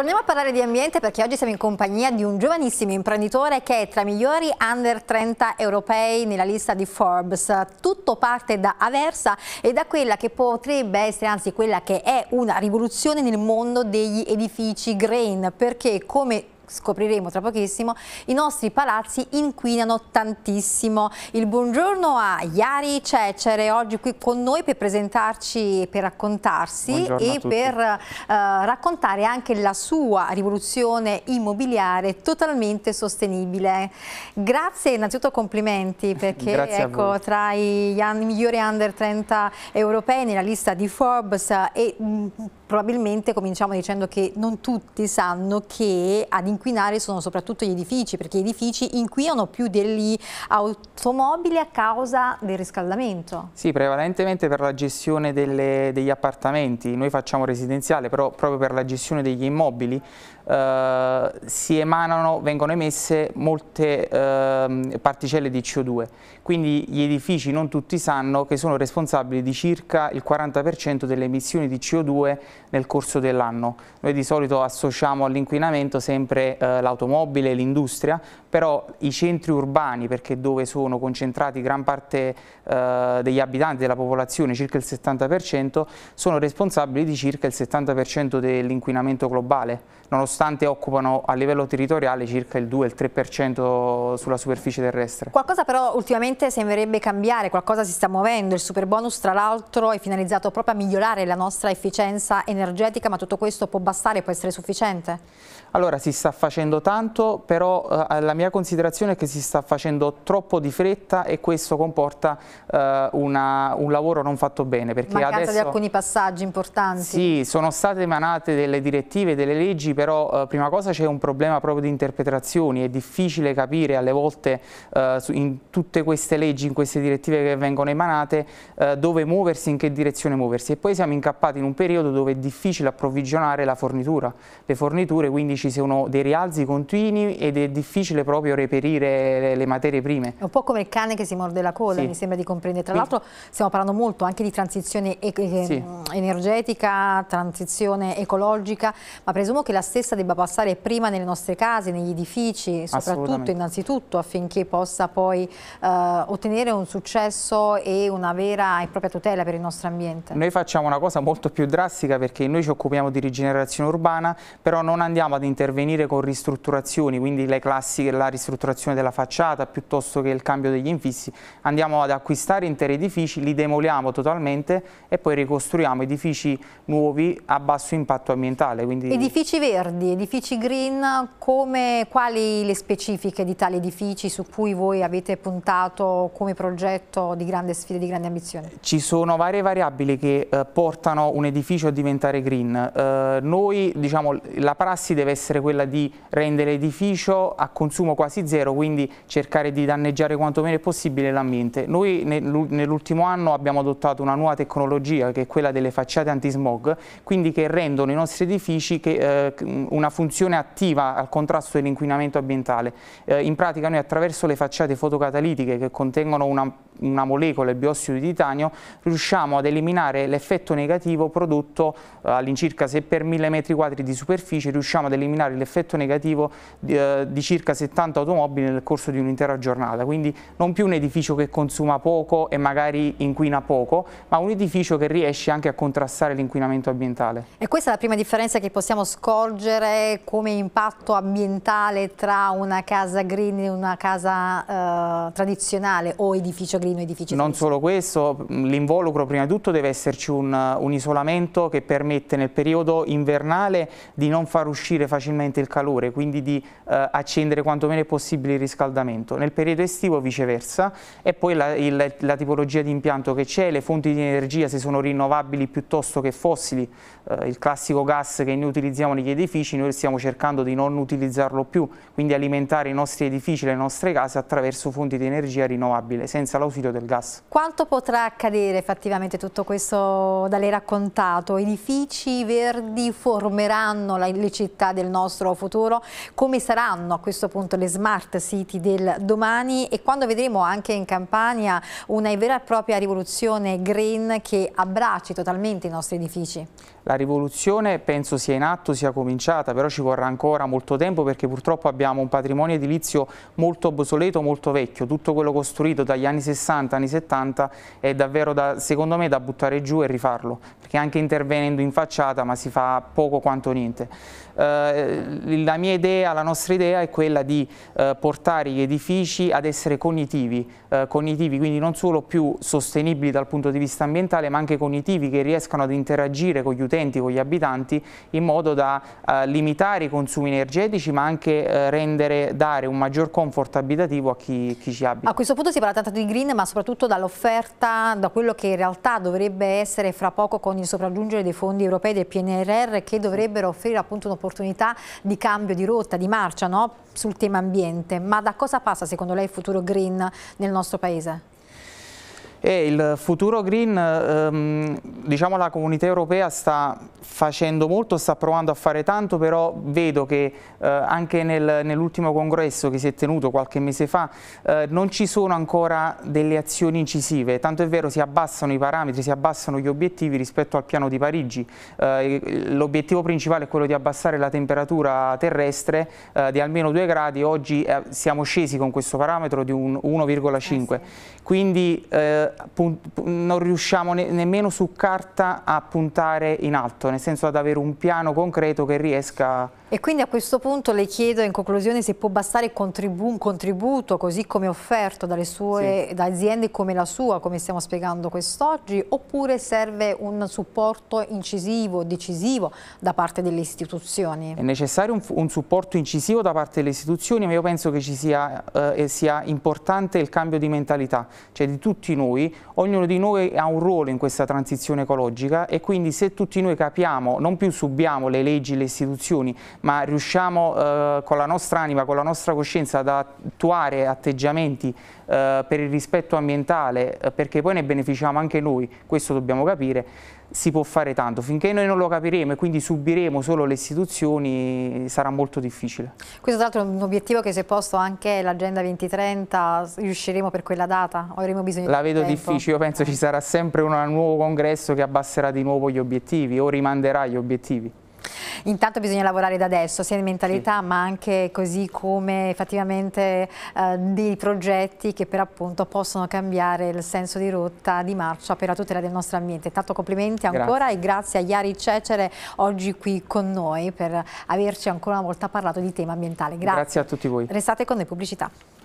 Torniamo a parlare di ambiente perché oggi siamo in compagnia di un giovanissimo imprenditore che è tra i migliori under 30 europei nella lista di Forbes. Tutto parte da Aversa e da quella che potrebbe essere, anzi quella che è una rivoluzione nel mondo degli edifici green perché come scopriremo tra pochissimo, i nostri palazzi inquinano tantissimo. Il buongiorno a Iari Cecere, oggi qui con noi per presentarci, per raccontarsi buongiorno e per eh, raccontare anche la sua rivoluzione immobiliare totalmente sostenibile. Grazie innanzitutto complimenti perché ecco, tra i migliori under 30 europei nella lista di Forbes e mm, probabilmente cominciamo dicendo che non tutti sanno che ad inquinare sono soprattutto gli edifici, perché gli edifici inquinano più degli automobili a causa del riscaldamento. Sì, prevalentemente per la gestione delle, degli appartamenti. Noi facciamo residenziale, però proprio per la gestione degli immobili eh, si emanano, vengono emesse molte eh, particelle di CO2. Quindi gli edifici non tutti sanno che sono responsabili di circa il 40% delle emissioni di CO2 nel corso dell'anno. Noi di solito associamo all'inquinamento sempre eh, l'automobile, l'industria, però i centri urbani, perché dove sono concentrati gran parte eh, degli abitanti della popolazione, circa il 70%, sono responsabili di circa il 70% dell'inquinamento globale, nonostante occupano a livello territoriale circa il 2-3% sulla superficie terrestre. Qualcosa però ultimamente sembrerebbe cambiare, qualcosa si sta muovendo, il super bonus tra l'altro è finalizzato proprio a migliorare la nostra efficienza energetica, ma tutto questo può bastare, può essere sufficiente? Allora si sta facendo tanto, però eh, la mia considerazione è che si sta facendo troppo di fretta e questo comporta eh, una, un lavoro non fatto bene. Perché Mancanza adesso, di alcuni passaggi importanti. Sì, sono state emanate delle direttive, delle leggi, però eh, prima cosa c'è un problema proprio di interpretazioni, è difficile capire alle volte eh, su, in tutte queste leggi, in queste direttive che vengono emanate, eh, dove muoversi, in che direzione muoversi e poi siamo incappati in un periodo dove difficile approvvigionare la fornitura, le forniture quindi ci sono dei rialzi continui ed è difficile proprio reperire le materie prime. È un po' come il cane che si morde la coda, sì. mi sembra di comprendere. Tra l'altro stiamo parlando molto anche di transizione e, e, sì energetica, transizione ecologica, ma presumo che la stessa debba passare prima nelle nostre case, negli edifici, soprattutto innanzitutto affinché possa poi eh, ottenere un successo e una vera e propria tutela per il nostro ambiente. Noi facciamo una cosa molto più drastica perché noi ci occupiamo di rigenerazione urbana, però non andiamo ad intervenire con ristrutturazioni, quindi le classiche, la ristrutturazione della facciata piuttosto che il cambio degli infissi, andiamo ad acquistare interi edifici, li demoliamo totalmente e poi ricostruiamo costruiamo edifici nuovi a basso impatto ambientale. Quindi... Edifici verdi, edifici green, come, quali le specifiche di tali edifici su cui voi avete puntato come progetto di grande sfida, di grande ambizione? Ci sono varie variabili che eh, portano un edificio a diventare green. Eh, noi, diciamo, la prassi deve essere quella di rendere l'edificio a consumo quasi zero, quindi cercare di danneggiare quanto meno possibile l'ambiente. Noi nell'ultimo anno abbiamo adottato una nuova tecnologia che è quella delle le facciate antismog, quindi che rendono i nostri edifici che, eh, una funzione attiva al contrasto dell'inquinamento ambientale. Eh, in pratica noi attraverso le facciate fotocatalitiche che contengono una una molecola, il biossido di titanio, riusciamo ad eliminare l'effetto negativo prodotto eh, all'incirca se per mille metri quadri di superficie riusciamo ad eliminare l'effetto negativo di, eh, di circa 70 automobili nel corso di un'intera giornata, quindi non più un edificio che consuma poco e magari inquina poco, ma un edificio che riesce anche a contrastare l'inquinamento ambientale. E questa è la prima differenza che possiamo scorgere come impatto ambientale tra una casa green e una casa eh, tradizionale o edificio green? carino e Non solo questo, mm, l'involucro prima di tutto deve esserci un, uh, un, isolamento che permette nel periodo invernale di non far uscire facilmente il calore, quindi di eh, accendere quanto meno è possibile il riscaldamento. Nel periodo estivo viceversa e poi la, il, la tipologia di impianto che c'è, le fonti di energia se sono rinnovabili piuttosto che fossili, eh, il classico gas che noi utilizziamo negli edifici, noi stiamo cercando di non utilizzarlo più, quindi alimentare i nostri edifici, le nostre case attraverso fonti di energia rinnovabile, senza l'ausilio profilo del gas. Quanto potrà accadere effettivamente tutto questo da lei raccontato? Edifici verdi formeranno le città del nostro futuro? Come saranno a questo punto le smart city del domani? E quando vedremo anche in Campania una vera e propria rivoluzione green che abbracci totalmente i nostri edifici? La rivoluzione penso sia in atto, sia cominciata, però ci vorrà ancora molto tempo perché purtroppo abbiamo un patrimonio edilizio molto obsoleto, molto vecchio, tutto quello costruito dagli anni 60 60, anni 70 è davvero da, secondo me da buttare giù e rifarlo, perché anche intervenendo in facciata ma si fa poco quanto niente. Eh, la mia idea, la nostra idea è quella di eh, portare gli edifici ad essere cognitivi, eh, cognitivi quindi non solo più sostenibili dal punto di vista ambientale ma anche cognitivi che riescano ad interagire con gli utenti, con gli abitanti in modo da eh, limitare i consumi energetici ma anche eh, rendere, dare un maggior comfort abitativo a chi, chi ci abita. A questo punto si parla tanto di green ma soprattutto dall'offerta, da quello che in realtà dovrebbe essere fra poco con il sopraggiungere dei fondi europei del PNRR che dovrebbero offrire appunto un'opportunità di cambio di rotta, di marcia no? sul tema ambiente. Ma da cosa passa secondo lei il futuro green nel nostro paese? E eh, il futuro green, ehm, diciamo la comunità europea sta facendo molto, sta provando a fare tanto, però vedo che eh, anche nel, nell'ultimo congresso che si è tenuto qualche mese fa eh, non ci sono ancora delle azioni incisive, tanto è vero si abbassano i parametri, si abbassano gli obiettivi rispetto al piano di Parigi, eh, l'obiettivo principale è quello di abbassare la temperatura terrestre eh, di almeno 2 gradi, oggi eh, siamo scesi con questo parametro di 1,5, eh sì. quindi non riusciamo ne nemmeno su carta a puntare in alto, nel senso ad avere un piano concreto che riesca... E quindi a questo punto le chiedo in conclusione se può bastare contribu un contributo così come offerto dalle sue, sì. da aziende come la sua, come stiamo spiegando quest'oggi, oppure serve un supporto incisivo, decisivo da parte delle istituzioni? È necessario un, un supporto incisivo da parte delle istituzioni, ma io penso che ci sia, eh, sia importante il cambio di mentalità, cioè di tutti noi, ognuno di noi ha un ruolo in questa transizione ecologica e quindi se tutti noi capiamo combattiamo, non più subiamo le leggi, le istituzioni, ma riusciamo eh, con la nostra anima, con la nostra coscienza ad attuare atteggiamenti eh, per il rispetto ambientale, eh, perché poi ne beneficiamo anche noi, questo dobbiamo capire, si può fare tanto. Finché noi non lo capiremo e quindi subiremo solo le istituzioni sarà molto difficile. Questo tra l'altro è un obiettivo che si è posto anche l'agenda 2030, riusciremo per quella data? avremo bisogno La vedo tempo. difficile, io penso ci sarà sempre un nuovo congresso che abbasserà di nuovo gli obiettivi o rimanderà gli obiettivi intanto bisogna lavorare da adesso, sia di mentalità sì. ma anche così come effettivamente eh, dei progetti che per appunto possono cambiare il senso di rotta, di marcia per la tutela del nostro ambiente. intanto complimenti ancora grazie. e grazie a Iari Cecere oggi qui con noi per averci ancora una volta parlato di tema ambientale. Grazie, grazie a tutti voi. Restate con noi pubblicità.